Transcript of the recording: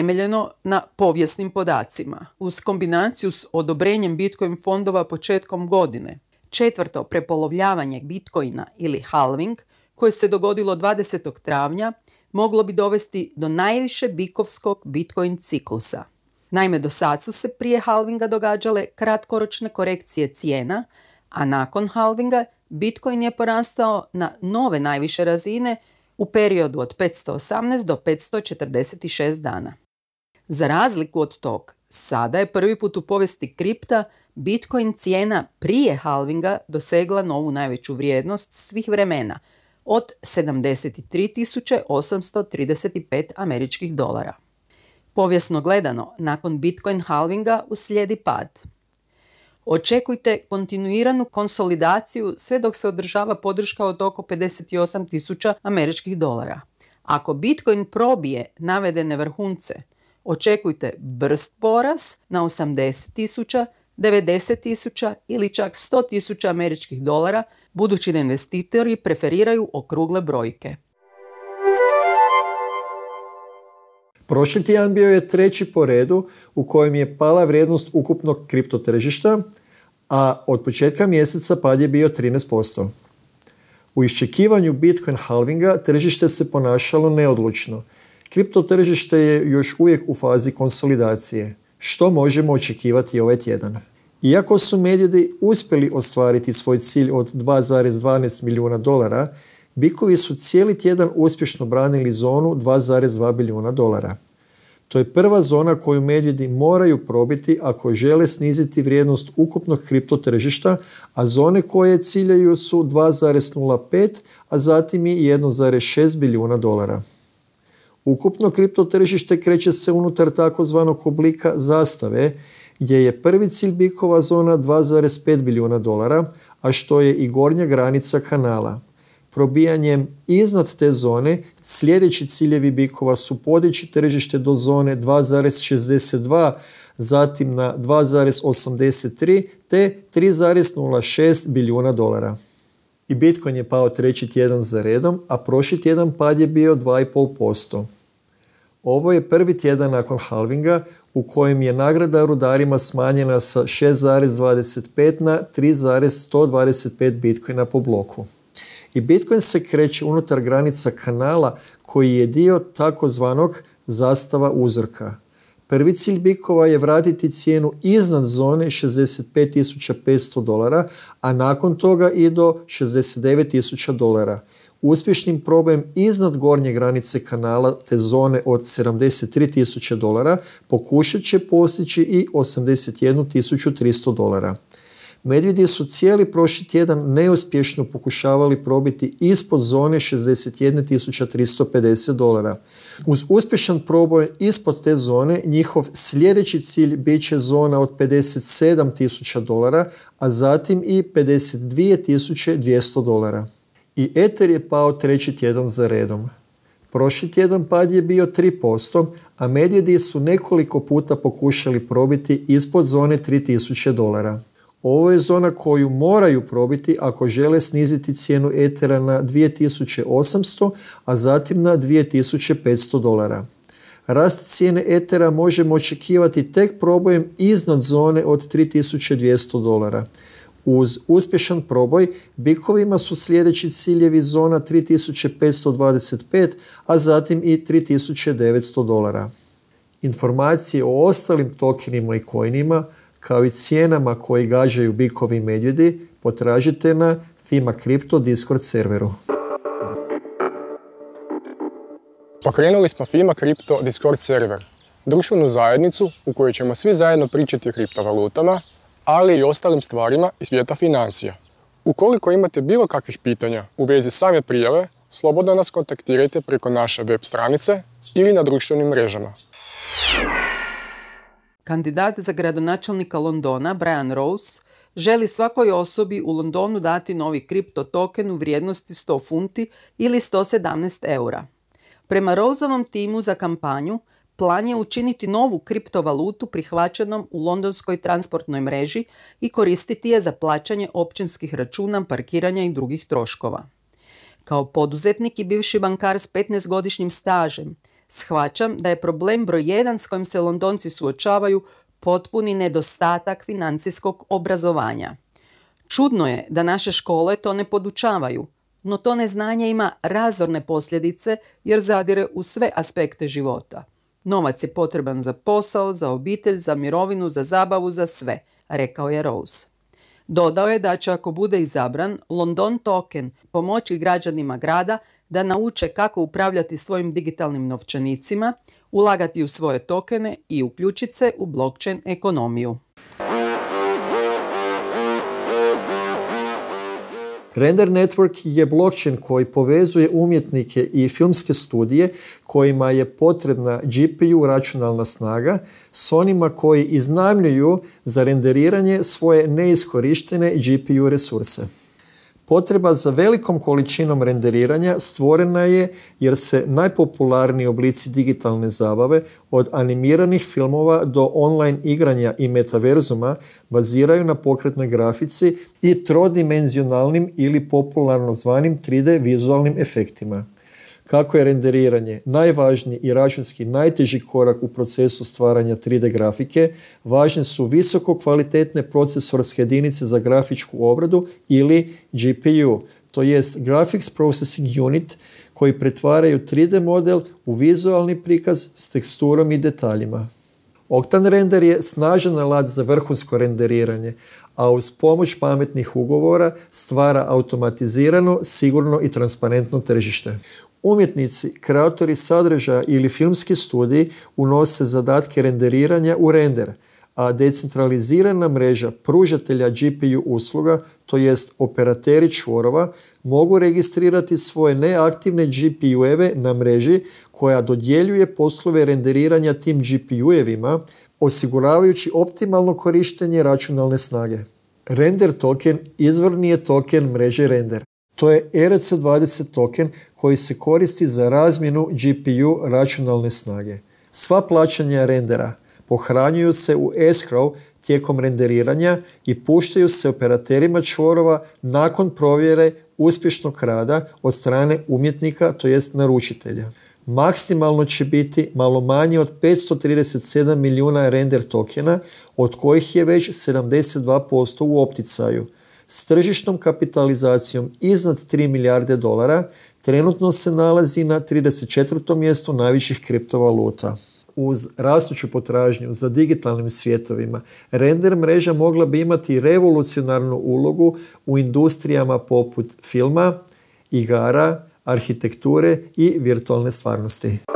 temeljeno na povijesnim podacima, uz kombinaciju s odobrenjem Bitcoin fondova početkom godine. Četvrto, prepolovljavanje Bitcoina ili halving, koje se dogodilo 20. travnja, moglo bi dovesti do najviše bikovskog Bitcoin ciklusa. Naime, do sad su se prije halvinga događale kratkoročne korekcije cijena, a nakon halvinga Bitcoin je porastao na nove najviše razine u periodu od 518 do 546 dana. Za razliku od tog, sada je prvi put u povijesti kripta Bitcoin cijena prije halvinga dosegla novu najveću vrijednost svih vremena od 73.835 američkih dolara. Povijesno gledano, nakon Bitcoin halvinga uslijedi pad. Očekujte kontinuiranu konsolidaciju sve dok se održava podrška od oko 58.000 američkih dolara. Ako Bitcoin probije navedene vrhunce, Očekujte brst poraz na 80 tisuća, 90 tisuća ili čak 100 tisuća američkih dolara, budući da investitori preferiraju okrugle brojke. Prošli tjedan bio je treći po redu u kojem je pala vrijednost ukupnog kripto a od početka mjeseca pad je bio 13%. U iščekivanju Bitcoin halvinga tržište se ponašalo neodlučno – Kripto tržište je još uvijek u fazi konsolidacije, što možemo očekivati ovaj tjedan. Iako su medvjedi uspjeli ostvariti svoj cilj od 2,12 milijuna dolara, bikovi su cijeli tjedan uspješno branili zonu 2,2 milijuna dolara. To je prva zona koju medvjedi moraju probiti ako žele sniziti vrijednost ukupnog kripto tržišta, a zone koje ciljaju su 2,05, a zatim i 1,6 milijuna dolara. Ukupno kripto tržište kreće se unutar takozvanog oblika zastave, gdje je prvi cilj bikova zona 2,5 bilijuna dolara, a što je i gornja granica kanala. Probijanjem iznad te zone sljedeći ciljevi bikova su podići tržište do zone 2,62, zatim na 2,83 te 3,06 bilijuna dolara. I Bitcoin je pao treći tjedan za redom, a prošli tjedan pad je bio 2,5%. Ovo je prvi tjedan nakon halvinga u kojem je nagrada rudarima smanjena sa 6,25 na 3,125 bitcoina po bloku. I bitcoin se kreće unutar granica kanala koji je dio takozvanog zastava uzorka. Prvi cilj bikova je vratiti cijenu iznad zone 65.500 dolara, a nakon toga i do 69.000 dolara uspješnim probojem iznad gornje granice kanala te zone od 73.000 dolara pokušat će postići i 81.300 dolara. Medvjedi su cijeli prošli tjedan neuspješno pokušavali probiti ispod zone 61.350 dolara. Uz uspješan proboj ispod te zone njihov sljedeći cilj bit će zona od 57.000 dolara, a zatim i 52.200 dolara i Ether je pao treći tjedan za redom. Prošli tjedan pad je bio 3%, a medvjedi su nekoliko puta pokušali probiti ispod zone 3000 dolara. Ovo je zona koju moraju probiti ako žele sniziti cijenu etera na 2800, a zatim na 2500 dolara. Rast cijene etera možemo očekivati tek probojem iznad zone od 3200 dolara. Uz uspješan proboj bikovima su sljedeći ciljevi zona 3525, a zatim i 3900 dolara. Informacije o ostalim tokenima i coinima, kao i cijenama koje gađaju bikovi i medvjedi, potražite na Fima Crypto Discord serveru. Pokrenuli smo Fima Crypto Discord server, društvenu zajednicu u kojoj ćemo svi zajedno pričati o kriptovalutama, ali i ostalim stvarima iz svijeta financija. Ukoliko imate bilo kakvih pitanja u vezi same prijave, slobodno nas kontaktirajte preko naše web stranice ili na društvenim mrežama. Kandidat za gradonačelnika Londona, Brian Rose, želi svakoj osobi u Londonu dati novi kripto token u vrijednosti 100 funti ili 117 eura. Prema Roseovom timu za kampanju, Plan je učiniti novu kriptovalutu prihvaćenom u londonskoj transportnoj mreži i koristiti je za plaćanje općinskih računa, parkiranja i drugih troškova. Kao poduzetnik i bivši bankar s 15-godišnjim stažem, shvaćam da je problem broj jedan s kojim se londonci suočavaju potpuni nedostatak financijskog obrazovanja. Čudno je da naše škole to ne podučavaju, no to neznanje ima razorne posljedice jer zadire u sve aspekte života – Novac je potreban za posao, za obitelj, za mirovinu, za zabavu, za sve, rekao je Rose. Dodao je da će ako bude izabran London Token pomoći građanima grada da nauče kako upravljati svojim digitalnim novčanicima, ulagati u svoje tokene i uključiti se u blockchain ekonomiju. Render Network je blockchain koji povezuje umjetnike i filmske studije kojima je potrebna GPU računalna snaga s onima koji iznajmljuju za renderiranje svoje neiskorištene GPU resurse. Potreba za velikom količinom renderiranja stvorena je jer se najpopularniji oblici digitalne zabave od animiranih filmova do online igranja i metaverzuma baziraju na pokretnoj grafici i trodimenzionalnim ili popularno zvanim 3D vizualnim efektima kako je renderiranje najvažniji i računski najteži korak u procesu stvaranja 3D grafike, važne su visoko kvalitetne procesorske jedinice za grafičku obradu ili GPU, to jest Graphics Processing Unit koji pretvaraju 3D model u vizualni prikaz s teksturom i detaljima. Octane Render je snažan alat za vrhunsko renderiranje, a uz pomoć pametnih ugovora stvara automatizirano, sigurno i transparentno tržište. Umjetnici, kreatori sadržaja ili filmski studiji unose zadatke renderiranja u render, a decentralizirana mreža pružatelja GPU usluga, to jest operateri čvorova, mogu registrirati svoje neaktivne GPU-eve na mreži koja dodjeljuje poslove renderiranja tim GPU-evima, osiguravajući optimalno korištenje računalne snage. Render token izvorni je token mreže render, to je ERC20 token koji se koristi za razmjenu GPU računalne snage. Sva plaćanja rendera pohranjuju se u escrow tijekom renderiranja i puštaju se operaterima čvorova nakon provjere uspješnog rada od strane umjetnika, to jest naručitelja. Maksimalno će biti malo manje od 537 milijuna render tokena, od kojih je već 72% u opticaju – s tržišnom kapitalizacijom iznad 3 milijarde dolara trenutno se nalazi na 34. mjestu najviših kriptovaluta. Uz rastuću potražnju za digitalnim svjetovima, render mreža mogla bi imati revolucionarnu ulogu u industrijama poput filma, igara, arhitekture i virtualne stvarnosti.